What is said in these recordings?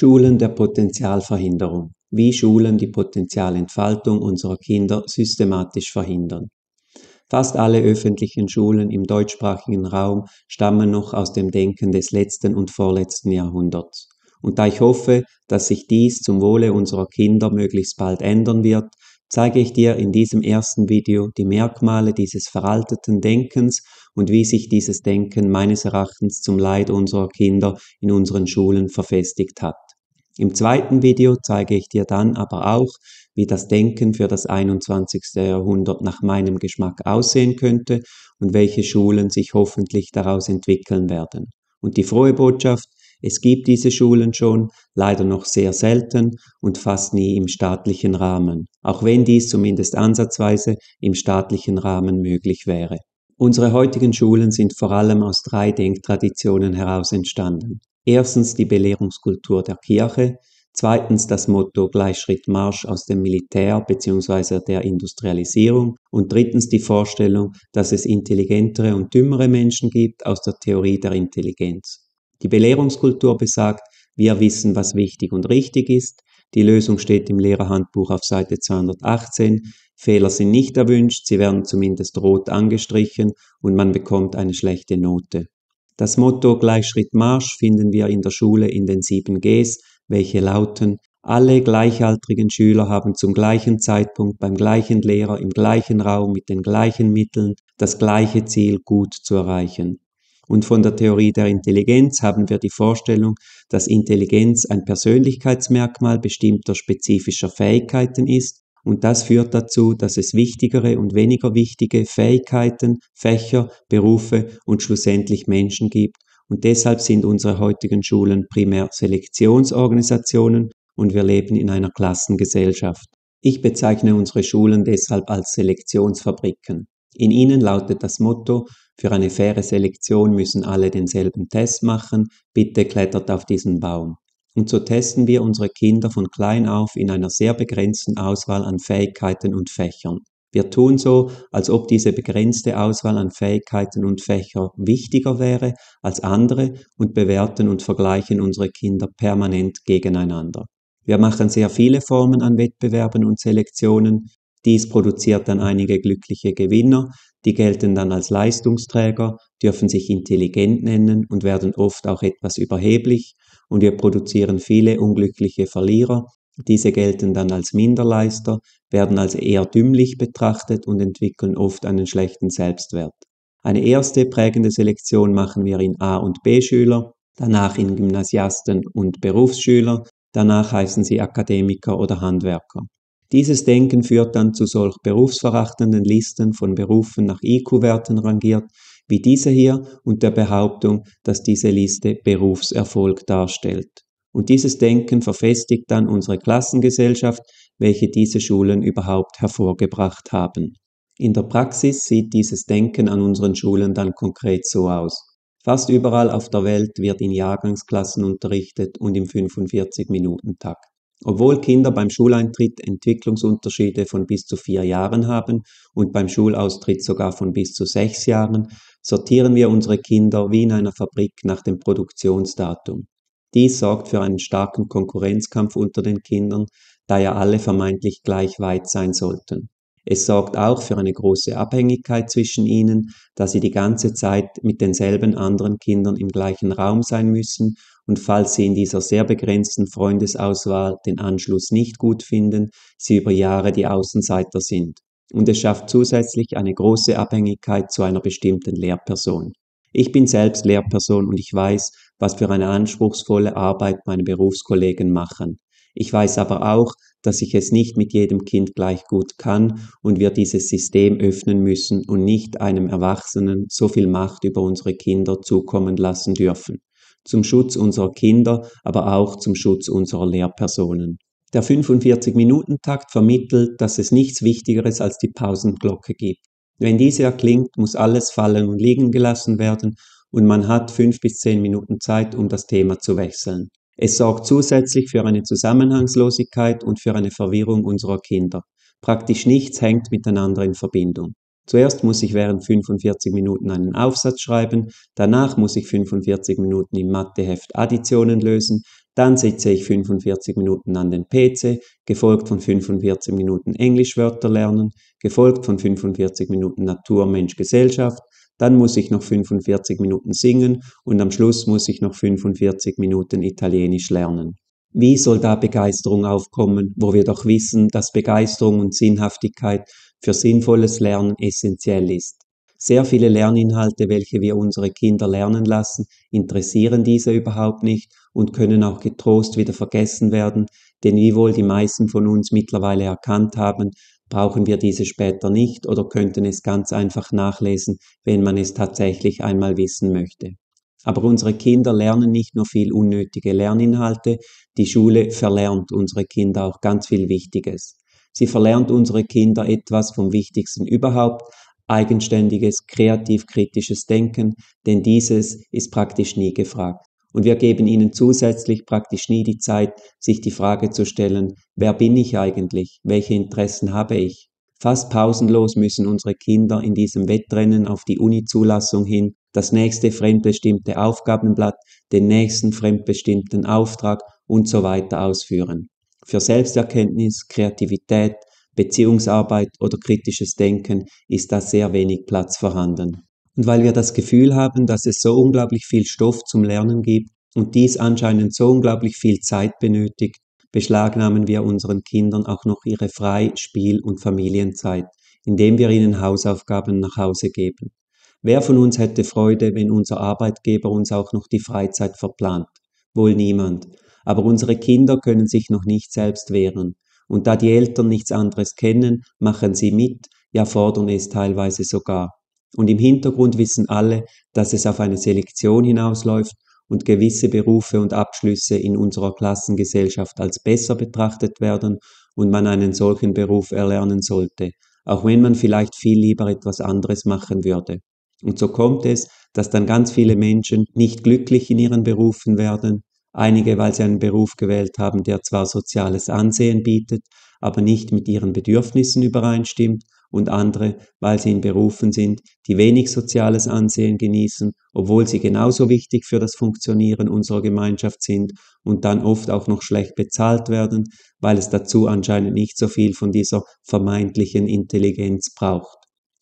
Schulen der Potenzialverhinderung. Wie Schulen die Potenzialentfaltung unserer Kinder systematisch verhindern. Fast alle öffentlichen Schulen im deutschsprachigen Raum stammen noch aus dem Denken des letzten und vorletzten Jahrhunderts. Und da ich hoffe, dass sich dies zum Wohle unserer Kinder möglichst bald ändern wird, zeige ich dir in diesem ersten Video die Merkmale dieses veralteten Denkens und wie sich dieses Denken meines Erachtens zum Leid unserer Kinder in unseren Schulen verfestigt hat. Im zweiten Video zeige ich dir dann aber auch, wie das Denken für das 21. Jahrhundert nach meinem Geschmack aussehen könnte und welche Schulen sich hoffentlich daraus entwickeln werden. Und die frohe Botschaft, es gibt diese Schulen schon, leider noch sehr selten und fast nie im staatlichen Rahmen, auch wenn dies zumindest ansatzweise im staatlichen Rahmen möglich wäre. Unsere heutigen Schulen sind vor allem aus drei Denktraditionen heraus entstanden. Erstens die Belehrungskultur der Kirche, zweitens das Motto Gleichschritt Marsch aus dem Militär bzw. der Industrialisierung und drittens die Vorstellung, dass es intelligentere und dümmere Menschen gibt aus der Theorie der Intelligenz. Die Belehrungskultur besagt, wir wissen, was wichtig und richtig ist, die Lösung steht im Lehrerhandbuch auf Seite 218, Fehler sind nicht erwünscht, sie werden zumindest rot angestrichen und man bekommt eine schlechte Note. Das Motto Gleichschritt Marsch finden wir in der Schule in den sieben Gs, welche lauten alle gleichaltrigen Schüler haben zum gleichen Zeitpunkt beim gleichen Lehrer im gleichen Raum mit den gleichen Mitteln das gleiche Ziel gut zu erreichen. Und von der Theorie der Intelligenz haben wir die Vorstellung, dass Intelligenz ein Persönlichkeitsmerkmal bestimmter spezifischer Fähigkeiten ist und das führt dazu, dass es wichtigere und weniger wichtige Fähigkeiten, Fächer, Berufe und schlussendlich Menschen gibt. Und deshalb sind unsere heutigen Schulen primär Selektionsorganisationen und wir leben in einer Klassengesellschaft. Ich bezeichne unsere Schulen deshalb als Selektionsfabriken. In ihnen lautet das Motto, für eine faire Selektion müssen alle denselben Test machen, bitte klettert auf diesen Baum und so testen wir unsere Kinder von klein auf in einer sehr begrenzten Auswahl an Fähigkeiten und Fächern. Wir tun so, als ob diese begrenzte Auswahl an Fähigkeiten und Fächer wichtiger wäre als andere und bewerten und vergleichen unsere Kinder permanent gegeneinander. Wir machen sehr viele Formen an Wettbewerben und Selektionen. Dies produziert dann einige glückliche Gewinner, die gelten dann als Leistungsträger, dürfen sich intelligent nennen und werden oft auch etwas überheblich, und wir produzieren viele unglückliche Verlierer. Diese gelten dann als Minderleister, werden als eher dümmlich betrachtet und entwickeln oft einen schlechten Selbstwert. Eine erste prägende Selektion machen wir in A- und B-Schüler, danach in Gymnasiasten und Berufsschüler, danach heißen sie Akademiker oder Handwerker. Dieses Denken führt dann zu solch berufsverachtenden Listen von Berufen nach IQ-Werten rangiert, wie diese hier und der Behauptung, dass diese Liste Berufserfolg darstellt. Und dieses Denken verfestigt dann unsere Klassengesellschaft, welche diese Schulen überhaupt hervorgebracht haben. In der Praxis sieht dieses Denken an unseren Schulen dann konkret so aus. Fast überall auf der Welt wird in Jahrgangsklassen unterrichtet und im 45-Minuten-Takt. Obwohl Kinder beim Schuleintritt Entwicklungsunterschiede von bis zu vier Jahren haben und beim Schulaustritt sogar von bis zu sechs Jahren, sortieren wir unsere Kinder wie in einer Fabrik nach dem Produktionsdatum. Dies sorgt für einen starken Konkurrenzkampf unter den Kindern, da ja alle vermeintlich gleich weit sein sollten. Es sorgt auch für eine große Abhängigkeit zwischen ihnen, da sie die ganze Zeit mit denselben anderen Kindern im gleichen Raum sein müssen und falls sie in dieser sehr begrenzten Freundesauswahl den Anschluss nicht gut finden, sie über Jahre die Außenseiter sind und es schafft zusätzlich eine große Abhängigkeit zu einer bestimmten Lehrperson. Ich bin selbst Lehrperson und ich weiß, was für eine anspruchsvolle Arbeit meine Berufskollegen machen. Ich weiß aber auch, dass ich es nicht mit jedem Kind gleich gut kann und wir dieses System öffnen müssen und nicht einem Erwachsenen so viel Macht über unsere Kinder zukommen lassen dürfen. Zum Schutz unserer Kinder, aber auch zum Schutz unserer Lehrpersonen. Der 45-Minuten-Takt vermittelt, dass es nichts Wichtigeres als die Pausenglocke gibt. Wenn diese erklingt, muss alles fallen und liegen gelassen werden und man hat fünf bis zehn Minuten Zeit, um das Thema zu wechseln. Es sorgt zusätzlich für eine Zusammenhangslosigkeit und für eine Verwirrung unserer Kinder. Praktisch nichts hängt miteinander in Verbindung. Zuerst muss ich während 45 Minuten einen Aufsatz schreiben, danach muss ich 45 Minuten im Matheheft Additionen lösen, dann sitze ich 45 Minuten an den PC, gefolgt von 45 Minuten Englischwörter lernen, gefolgt von 45 Minuten Natur, Mensch, Gesellschaft. Dann muss ich noch 45 Minuten singen und am Schluss muss ich noch 45 Minuten Italienisch lernen. Wie soll da Begeisterung aufkommen, wo wir doch wissen, dass Begeisterung und Sinnhaftigkeit für sinnvolles Lernen essentiell ist? Sehr viele Lerninhalte, welche wir unsere Kinder lernen lassen, interessieren diese überhaupt nicht und können auch getrost wieder vergessen werden, denn wie wohl die meisten von uns mittlerweile erkannt haben, brauchen wir diese später nicht oder könnten es ganz einfach nachlesen, wenn man es tatsächlich einmal wissen möchte. Aber unsere Kinder lernen nicht nur viel unnötige Lerninhalte, die Schule verlernt unsere Kinder auch ganz viel Wichtiges. Sie verlernt unsere Kinder etwas vom Wichtigsten überhaupt, eigenständiges, kreativ-kritisches Denken, denn dieses ist praktisch nie gefragt. Und wir geben ihnen zusätzlich praktisch nie die Zeit, sich die Frage zu stellen, wer bin ich eigentlich? Welche Interessen habe ich? Fast pausenlos müssen unsere Kinder in diesem Wettrennen auf die Uni-Zulassung hin das nächste fremdbestimmte Aufgabenblatt, den nächsten fremdbestimmten Auftrag und so weiter ausführen. Für Selbsterkenntnis, Kreativität, Beziehungsarbeit oder kritisches Denken ist da sehr wenig Platz vorhanden. Und weil wir das Gefühl haben, dass es so unglaublich viel Stoff zum Lernen gibt und dies anscheinend so unglaublich viel Zeit benötigt, beschlagnahmen wir unseren Kindern auch noch ihre Frei-, Spiel- und Familienzeit, indem wir ihnen Hausaufgaben nach Hause geben. Wer von uns hätte Freude, wenn unser Arbeitgeber uns auch noch die Freizeit verplant? Wohl niemand. Aber unsere Kinder können sich noch nicht selbst wehren. Und da die Eltern nichts anderes kennen, machen sie mit, ja fordern es teilweise sogar. Und im Hintergrund wissen alle, dass es auf eine Selektion hinausläuft und gewisse Berufe und Abschlüsse in unserer Klassengesellschaft als besser betrachtet werden und man einen solchen Beruf erlernen sollte, auch wenn man vielleicht viel lieber etwas anderes machen würde. Und so kommt es, dass dann ganz viele Menschen nicht glücklich in ihren Berufen werden Einige, weil sie einen Beruf gewählt haben, der zwar soziales Ansehen bietet, aber nicht mit ihren Bedürfnissen übereinstimmt und andere, weil sie in Berufen sind, die wenig soziales Ansehen genießen, obwohl sie genauso wichtig für das Funktionieren unserer Gemeinschaft sind und dann oft auch noch schlecht bezahlt werden, weil es dazu anscheinend nicht so viel von dieser vermeintlichen Intelligenz braucht.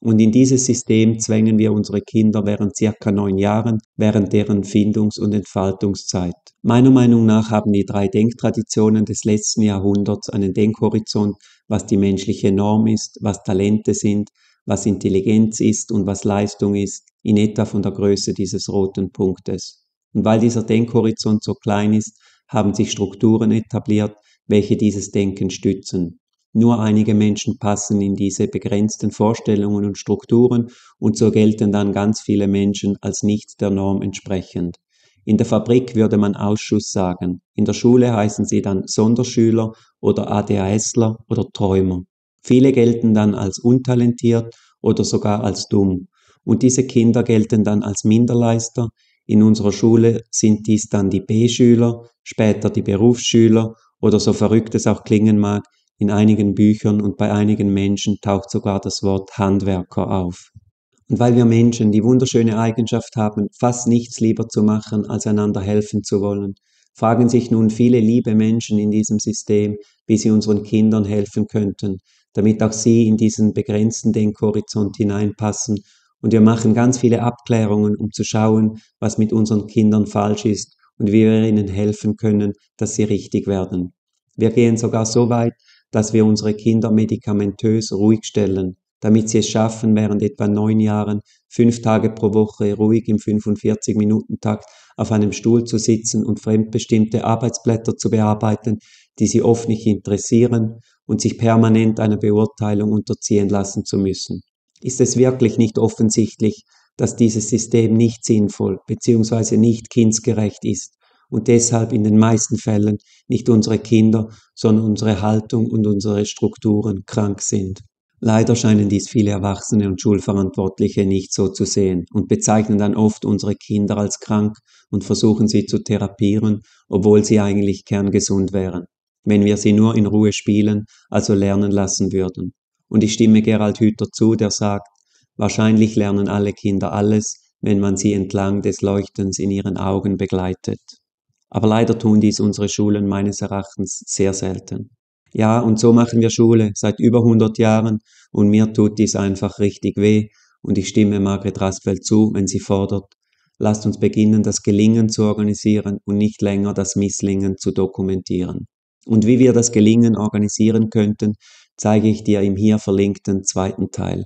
Und in dieses System zwängen wir unsere Kinder während circa neun Jahren, während deren Findungs- und Entfaltungszeit. Meiner Meinung nach haben die drei Denktraditionen des letzten Jahrhunderts einen Denkhorizont, was die menschliche Norm ist, was Talente sind, was Intelligenz ist und was Leistung ist, in etwa von der Größe dieses roten Punktes. Und weil dieser Denkhorizont so klein ist, haben sich Strukturen etabliert, welche dieses Denken stützen. Nur einige Menschen passen in diese begrenzten Vorstellungen und Strukturen und so gelten dann ganz viele Menschen als nicht der Norm entsprechend. In der Fabrik würde man Ausschuss sagen. In der Schule heißen sie dann Sonderschüler oder ADHSler oder Träumer. Viele gelten dann als untalentiert oder sogar als dumm. Und diese Kinder gelten dann als Minderleister. In unserer Schule sind dies dann die B-Schüler, später die Berufsschüler oder so verrückt es auch klingen mag, in einigen Büchern und bei einigen Menschen taucht sogar das Wort Handwerker auf. Und weil wir Menschen die wunderschöne Eigenschaft haben, fast nichts lieber zu machen, als einander helfen zu wollen, fragen sich nun viele liebe Menschen in diesem System, wie sie unseren Kindern helfen könnten, damit auch sie in diesen begrenzten Denkhorizont hineinpassen. Und wir machen ganz viele Abklärungen, um zu schauen, was mit unseren Kindern falsch ist und wie wir ihnen helfen können, dass sie richtig werden. Wir gehen sogar so weit, dass wir unsere Kinder medikamentös ruhig stellen, damit sie es schaffen, während etwa neun Jahren fünf Tage pro Woche ruhig im 45-Minuten-Takt auf einem Stuhl zu sitzen und fremdbestimmte Arbeitsblätter zu bearbeiten, die sie oft nicht interessieren und sich permanent einer Beurteilung unterziehen lassen zu müssen. Ist es wirklich nicht offensichtlich, dass dieses System nicht sinnvoll bzw. nicht kindsgerecht ist und deshalb in den meisten Fällen nicht unsere Kinder, sondern unsere Haltung und unsere Strukturen krank sind? Leider scheinen dies viele Erwachsene und Schulverantwortliche nicht so zu sehen und bezeichnen dann oft unsere Kinder als krank und versuchen sie zu therapieren, obwohl sie eigentlich kerngesund wären, wenn wir sie nur in Ruhe spielen, also lernen lassen würden. Und ich stimme Gerald Hüther zu, der sagt, wahrscheinlich lernen alle Kinder alles, wenn man sie entlang des Leuchtens in ihren Augen begleitet. Aber leider tun dies unsere Schulen meines Erachtens sehr selten. Ja, und so machen wir Schule seit über 100 Jahren und mir tut dies einfach richtig weh und ich stimme Margret Rastfeld zu, wenn sie fordert, lasst uns beginnen, das Gelingen zu organisieren und nicht länger das Misslingen zu dokumentieren. Und wie wir das Gelingen organisieren könnten, zeige ich dir im hier verlinkten zweiten Teil.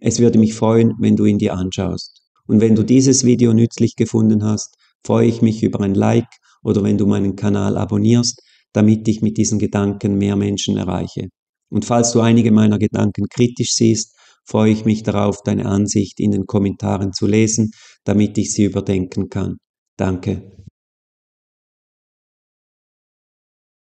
Es würde mich freuen, wenn du ihn dir anschaust. Und wenn du dieses Video nützlich gefunden hast, freue ich mich über ein Like oder wenn du meinen Kanal abonnierst, damit ich mit diesen Gedanken mehr Menschen erreiche. Und falls du einige meiner Gedanken kritisch siehst, freue ich mich darauf, deine Ansicht in den Kommentaren zu lesen, damit ich sie überdenken kann. Danke.